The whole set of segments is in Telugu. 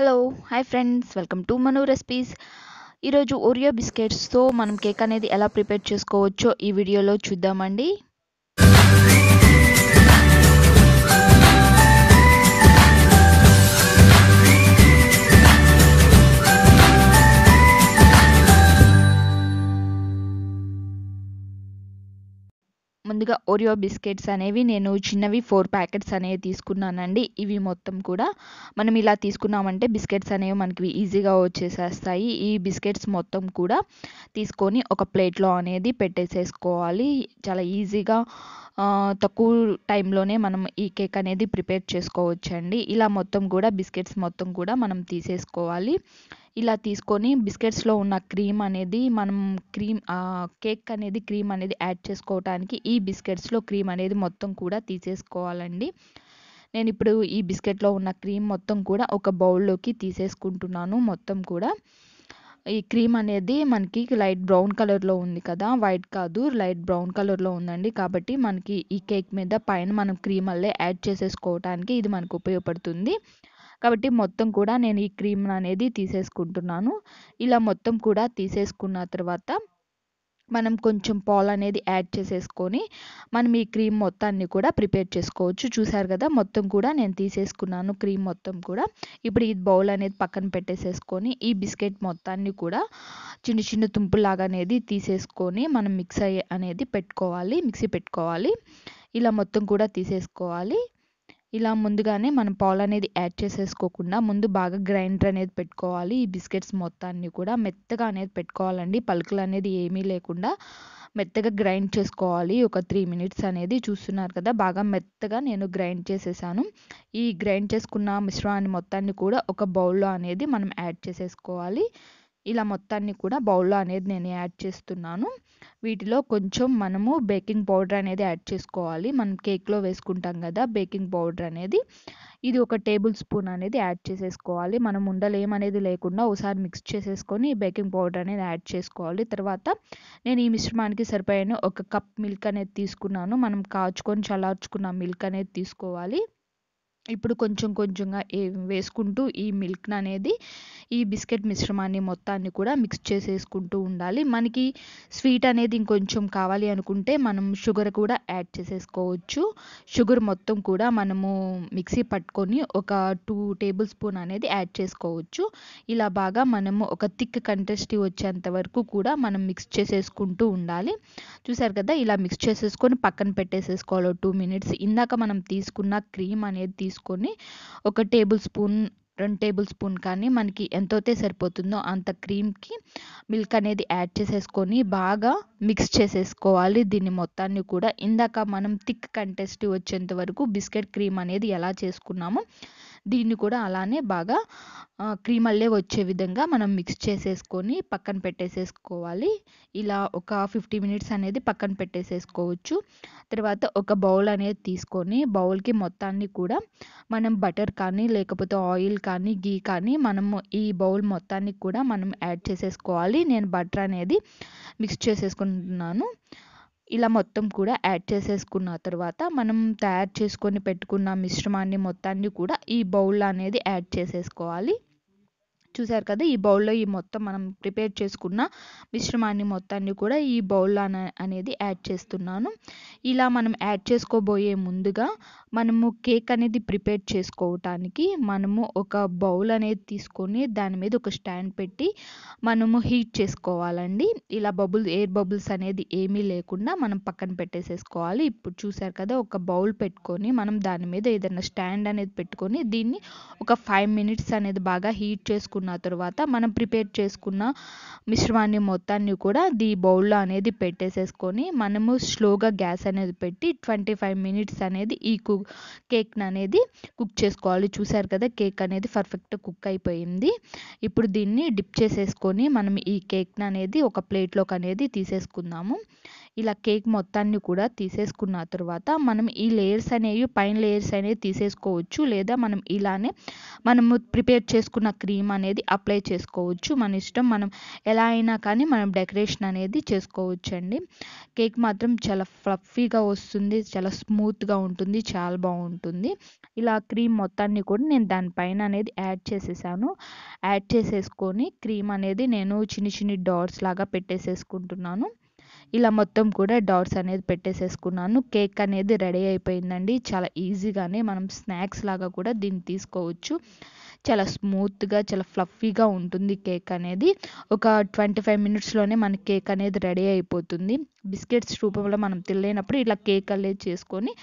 hello hi friends welcome to Manu recipes ఈరోజు ఒరియో బిస్కెట్స్తో మనం కేక్ అనేది ఎలా ప్రిపేర్ చేసుకోవచ్చో ఈ వీడియోలో చూద్దామండి ముందుగా ఓరియో బిస్కెట్స్ అనేవి నేను చిన్నవి ఫోర్ ప్యాకెట్స్ అనేవి తీసుకున్నానండి ఇవి మొత్తం కూడా మనం ఇలా తీసుకున్నామంటే బిస్కెట్స్ అనేవి మనకి ఈజీగా వచ్చేసేస్తాయి ఈ బిస్కెట్స్ మొత్తం కూడా తీసుకొని ఒక ప్లేట్లో అనేది పెట్టేసేసుకోవాలి చాలా ఈజీగా తక్కువ టైంలోనే మనం ఈ కేక్ అనేది ప్రిపేర్ చేసుకోవచ్చండి ఇలా మొత్తం కూడా బిస్కెట్స్ మొత్తం కూడా మనం తీసేసుకోవాలి ఇలా తీసుకొని బిస్కెట్స్లో ఉన్న క్రీమ్ అనేది మనం క్రీమ్ కేక్ అనేది క్రీమ్ అనేది యాడ్ చేసుకోవటానికి ఈ బిస్కెట్స్లో క్రీమ్ అనేది మొత్తం కూడా తీసేసుకోవాలండి నేను ఇప్పుడు ఈ బిస్కెట్లో ఉన్న క్రీమ్ మొత్తం కూడా ఒక బౌల్లోకి తీసేసుకుంటున్నాను మొత్తం కూడా ఈ క్రీమ్ అనేది మనకి లైట్ బ్రౌన్ కలర్లో ఉంది కదా వైట్ కాదు లైట్ బ్రౌన్ కలర్లో ఉందండి కాబట్టి మనకి ఈ కేక్ మీద పైన మనం క్రీమ్ అల్లే యాడ్ చేసేసుకోవటానికి ఇది మనకు ఉపయోగపడుతుంది కాబట్టి మొత్తం కూడా నేను ఈ క్రీమ్ అనేది తీసేసుకుంటున్నాను ఇలా మొత్తం కూడా తీసేసుకున్న తర్వాత మనం కొంచెం పాలు అనేది యాడ్ చేసేసుకొని మనం ఈ క్రీమ్ మొత్తాన్ని కూడా ప్రిపేర్ చేసుకోవచ్చు చూసారు కదా మొత్తం కూడా నేను తీసేసుకున్నాను క్రీమ్ మొత్తం కూడా ఇప్పుడు ఈ బౌల్ అనేది పక్కన పెట్టేసేసుకొని ఈ బిస్కెట్ మొత్తాన్ని కూడా చిన్న చిన్న తుంపులాగా అనేది తీసేసుకొని మనం మిక్స్ అయ్యే అనేది పెట్టుకోవాలి మిక్సీ పెట్టుకోవాలి ఇలా మొత్తం కూడా తీసేసుకోవాలి ఇలా ముందుగానే మనం పాలు అనేది యాడ్ చేసేసుకోకుండా ముందు బాగా గ్రైండర్ అనేది పెట్టుకోవాలి ఈ బిస్కెట్స్ మొత్తాన్ని కూడా మెత్తగా అనేది పెట్టుకోవాలండి పలుకులు అనేది ఏమీ లేకుండా మెత్తగా గ్రైండ్ చేసుకోవాలి ఒక త్రీ మినిట్స్ అనేది చూస్తున్నారు కదా బాగా మెత్తగా నేను గ్రైండ్ చేసేసాను ఈ గ్రైండ్ చేసుకున్న మిశ్రమాన్ని మొత్తాన్ని కూడా ఒక బౌల్లో అనేది మనం యాడ్ చేసేసుకోవాలి ఇలా మొత్తాన్ని కూడా బౌల్లో అనేది నేను యాడ్ చేస్తున్నాను వీటిలో కొంచెం మనము బేకింగ్ పౌడర్ అనేది యాడ్ చేసుకోవాలి మనం కేక్లో వేసుకుంటాం కదా బేకింగ్ పౌడర్ అనేది ఇది ఒక టేబుల్ స్పూన్ అనేది యాడ్ చేసేసుకోవాలి మనం ఉండలు ఏమనేది లేకుండా ఒకసారి మిక్స్ చేసేసుకొని బేకింగ్ పౌడర్ అనేది యాడ్ చేసుకోవాలి తర్వాత నేను ఈ మిశ్రమానికి సరిపోయాను ఒక కప్ మిల్క్ అనేది తీసుకున్నాను మనం కాచుకొని చల్లార్చుకున్న మిల్క్ అనేది తీసుకోవాలి ఇప్పుడు కొంచెం కొంచెంగా వేసుకుంటూ ఈ మిల్క్ అనేది ఈ బిస్కెట్ మిశ్రమాన్ని మొత్తాన్ని కూడా మిక్స్ చేసేసుకుంటూ ఉండాలి మనకి స్వీట్ అనేది ఇంకొంచెం కావాలి అనుకుంటే మనం షుగర్ కూడా యాడ్ చేసేసుకోవచ్చు షుగర్ మొత్తం కూడా మనము మిక్సీ పట్టుకొని ఒక టూ టేబుల్ స్పూన్ అనేది యాడ్ చేసుకోవచ్చు ఇలా బాగా మనము ఒక థిక్ కంటెస్ట్ వచ్చేంత వరకు కూడా మనం మిక్స్ చేసేసుకుంటూ ఉండాలి చూసారు కదా ఇలా మిక్స్ చేసేసుకొని పక్కన పెట్టేసేసుకోవాలి టూ మినిట్స్ ఇందాక మనం తీసుకున్న క్రీమ్ అనేది తీసుకొని ఒక టేబుల్ స్పూన్ రెండు టేబుల్ స్పూన్ కానీ మనకి ఎంతైతే సరిపోతుందో అంత క్రీమ్కి మిల్క్ అనేది యాడ్ చేసేసుకొని బాగా మిక్స్ చేసేసుకోవాలి దీన్ని మొత్తాన్ని కూడా ఇందాక మనం థిక్ కంటెస్ట్ వచ్చేంత వరకు బిస్కెట్ క్రీమ్ అనేది ఎలా చేసుకున్నామో దీన్ని కూడా అలానే బాగా క్రీమల్లే వచ్చే విధంగా మనం మిక్స్ చేసేసుకొని పక్కన పెట్టేసేసుకోవాలి ఇలా ఒక ఫిఫ్టీ మినిట్స్ అనేది పక్కన పెట్టేసేసుకోవచ్చు తర్వాత ఒక బౌల్ అనేది తీసుకొని బౌల్కి మొత్తాన్ని కూడా మనం బటర్ కానీ లేకపోతే ఆయిల్ కానీ గీ కానీ మనము ఈ బౌల్ మొత్తాన్ని కూడా మనం యాడ్ చేసేసుకోవాలి నేను బటర్ అనేది మిక్స్ చేసేసుకుంటున్నాను ఇలా మొత్తం కూడా యాడ్ చేసేసుకున్న తర్వాత మనం తయారు చేసుకొని పెట్టుకున్న మిశ్రమాన్ని మొత్తాన్ని కూడా ఈ బౌల్ అనేది యాడ్ చేసేసుకోవాలి చూసారు కదా ఈ బౌల్లో ఈ మొత్తం మనం ప్రిపేర్ చేసుకున్న మిశ్రమాన్ని మొత్తాన్ని కూడా ఈ బౌల్ అనేది యాడ్ చేస్తున్నాను ఇలా మనం యాడ్ చేసుకోబోయే ముందుగా మనము కేక్ అనేది ప్రిపేర్ చేసుకోవటానికి మనము ఒక బౌల్ అనేది తీసుకొని దాని మీద ఒక స్టాండ్ పెట్టి మనము హీట్ చేసుకోవాలండి ఇలా బబుల్ ఎయిర్ బబుల్స్ అనేది ఏమీ లేకుండా మనం పక్కన పెట్టేసేసుకోవాలి ఇప్పుడు చూసారు కదా ఒక బౌల్ పెట్టుకొని మనం దాని మీద ఏదైనా స్టాండ్ అనేది పెట్టుకొని దీన్ని ఒక ఫైవ్ మినిట్స్ అనేది బాగా హీట్ చేసుకున్న వేసుకున్న తర్వాత మనం ప్రిపేర్ చేసుకున్న మిశ్రమాన్ని మొత్తాన్ని కూడా ది బౌల్లో అనేది పెట్టేసేసుకొని మనము స్లోగా గ్యాస్ అనేది పెట్టి ట్వంటీ ఫైవ్ మినిట్స్ అనేది ఈ కుక్ కేక్ని అనేది కుక్ చేసుకోవాలి చూసారు కదా కేక్ అనేది పర్ఫెక్ట్ కుక్ అయిపోయింది ఇప్పుడు దీన్ని డిప్ చేసేసుకొని మనం ఈ కేక్ని అనేది ఒక ప్లేట్లోకి అనేది తీసేసుకుందాము ఇలా కేక్ మొత్తాన్ని కూడా తీసేసుకున్న తర్వాత మనం ఈ లేయర్స్ అనేవి పైన లేయర్స్ అనేవి తీసేసుకోవచ్చు లేదా మనం ఇలానే మనము ప్రిపేర్ చేసుకున్న క్రీమ్ అనేది అనేది అప్లై చేసుకోవచ్చు మన ఇష్టం మనం ఎలా అయినా కానీ మనం డెకరేషన్ అనేది చేసుకోవచ్చు అండి కేక్ మాత్రం చాలా ఫ్లఫీగా వస్తుంది చాలా స్మూత్గా ఉంటుంది చాలా బాగుంటుంది ఇలా క్రీమ్ మొత్తాన్ని కూడా నేను దానిపైన అనేది యాడ్ చేసేసాను యాడ్ చేసేసుకొని క్రీమ్ అనేది నేను చిన్ని చిన్ని డాట్స్ లాగా పెట్టేసేసుకుంటున్నాను ఇలా మొత్తం కూడా డాట్స్ అనేది పెట్టేసేసుకున్నాను కేక్ అనేది రెడీ అయిపోయిందండి చాలా ఈజీగానే మనం స్నాక్స్ లాగా కూడా దీన్ని తీసుకోవచ్చు చాలా స్మూత్గా చాలా ఫ్లఫీగా ఉంటుంది కేక్ అనేది ఒక ట్వంటీ ఫైవ్ మినిట్స్లోనే మన కేక్ అనేది రెడీ అయిపోతుంది బిస్కెట్స్ రూపంలో మనం తినలేనప్పుడు ఇలా కేక్ అనేది చేసుకొని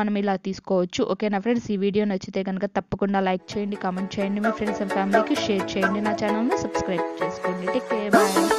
మనం ఇలా తీసుకోవచ్చు ఓకేనా ఫ్రెండ్స్ ఈ వీడియో నచ్చితే కనుక తప్పకుండా లైక్ చేయండి కామెంట్ చేయండి మీ ఫ్రెండ్స్ అండ్ ఫ్యామిలీకి షేర్ చేయండి నా ఛానల్ని సబ్స్క్రైబ్ చేసుకోండి టేక్ కేర్ బాయ్